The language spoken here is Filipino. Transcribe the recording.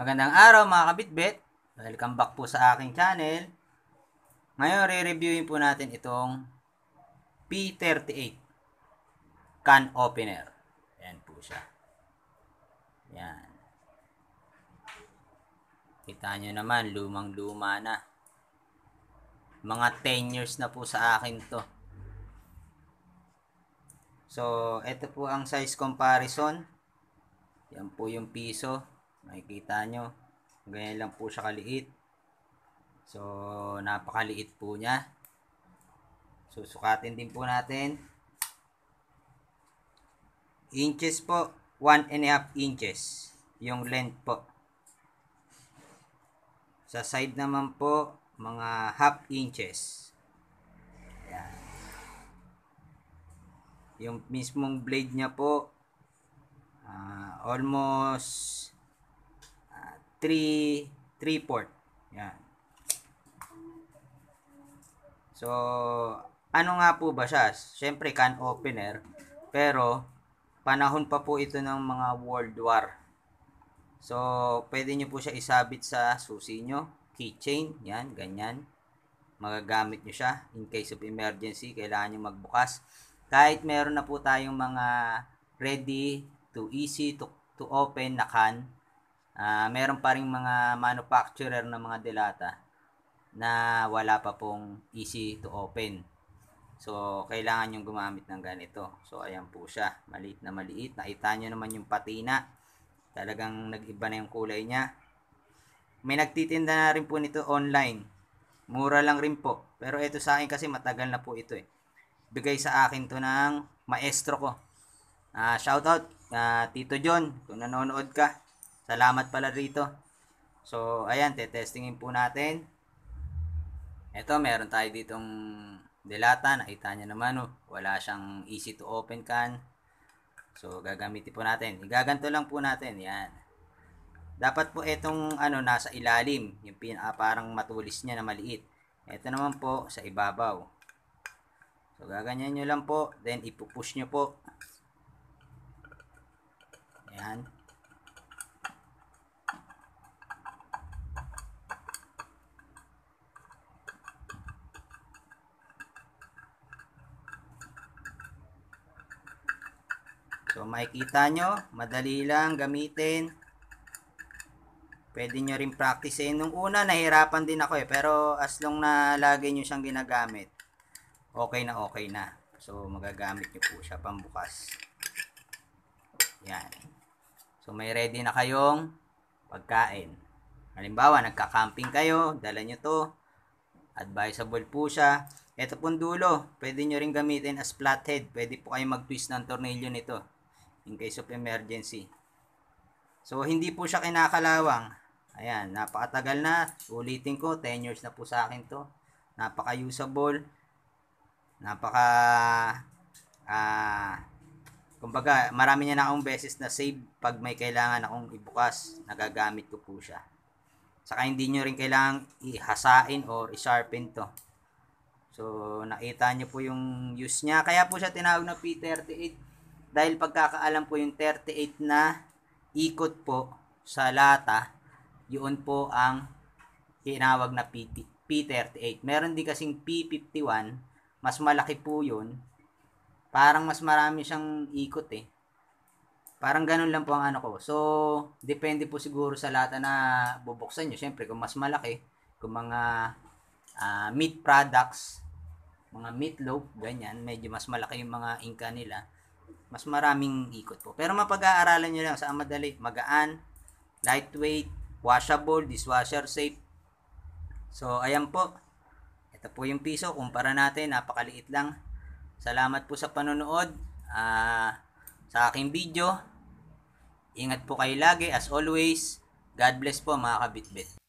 Magandang araw mga kabitbit. Welcome back po sa aking channel. Ngayon, re-reviewin po natin itong P38 can opener. Ayan po siya. Ayan. Kita nyo naman, lumang-luma na. Mga 10 years na po sa akin to. So, ito po ang size comparison. Yan po yung piso. Makikita nyo, ganyan lang po siya kaliit. So, napakaliit po niya. Susukatin din po natin. Inches po, 1 and a half inches yung length po. Sa side naman po, mga half inches. Ayan. Yung mismong blade niya po, uh, almost 3 3 port. Yan. So, ano nga po ba siya? Siyempre, can opener. Pero, panahon pa po ito ng mga World War. So, pwede nyo po siya isabit sa susi nyo. Keychain. Yan, ganyan. Magagamit nyo siya. In case of emergency, kailangan nyo magbukas. Kahit meron na po tayong mga ready to easy to, to open na can uh, meron pa rin mga manufacturer ng mga delata na wala pa pong easy to open. So, kailangan yung gumamit ng ganito. So, ayan po siya. Maliit na maliit. Nakita nyo naman yung patina. Talagang nag-iba na yung kulay niya. May nagtitinda na rin po nito online. Mura lang rin po. Pero ito sa akin kasi matagal na po ito eh. Bigay sa akin to ng maestro ko. Uh, ah, shout out uh, ah, Tito John kung nanonood ka. Salamat pala rito. So, ayan, te-testingin po natin. Ito, meron tayo ditong dilata. Nakita niya naman, oh. wala siyang easy to open can. So, gagamitin po natin. Igaganto lang po natin. Yan. Dapat po itong ano, nasa ilalim. Yung pin, ah, parang matulis niya na maliit. Ito naman po sa ibabaw. So, gaganyan nyo lang po. Then, ipupush nyo po. Ayan. So, makikita nyo, madali lang gamitin. Pwede nyo rin practicein. Nung una, nahirapan din ako eh. Pero as long na lagi nyo siyang ginagamit, okay na okay na. So, magagamit nyo po siya pambukas. Yan. So, may ready na kayong pagkain. Halimbawa, nagka-camping kayo, dala nyo to. Advisable po siya. Ito pong dulo, pwede nyo rin gamitin as flathead. Pwede po kayo mag-twist ng tornilyo nito in case of emergency. So, hindi po siya kinakalawang. Ayan, napakatagal na. Ulitin ko, 10 years na po sa akin to. Napaka-usable. Napaka, ah, uh, kumbaga, marami niya na akong beses na save pag may kailangan akong ibukas, nagagamit ko po siya. Saka hindi nyo rin kailangang ihasain or isharpen to. So, nakita nyo po yung use niya. Kaya po siya tinawag na P38 dahil pagkakaalam ko yung 38 na ikot po sa lata, yun po ang tinawag na PT, P38. Meron din kasing P51, mas malaki po yun. Parang mas marami siyang ikot eh. Parang ganun lang po ang ano ko. So, depende po siguro sa lata na bubuksan nyo. Siyempre, kung mas malaki, kung mga uh, meat products, mga meatloaf, ganyan, medyo mas malaki yung mga inka nila mas maraming ikot po. Pero mapag-aaralan nyo lang sa madali, magaan, lightweight, washable, dishwasher safe. So, ayan po. Ito po yung piso. Kumpara natin, napakaliit lang. Salamat po sa panonood uh, sa aking video. Ingat po kayo lagi. As always, God bless po mga kabitbit.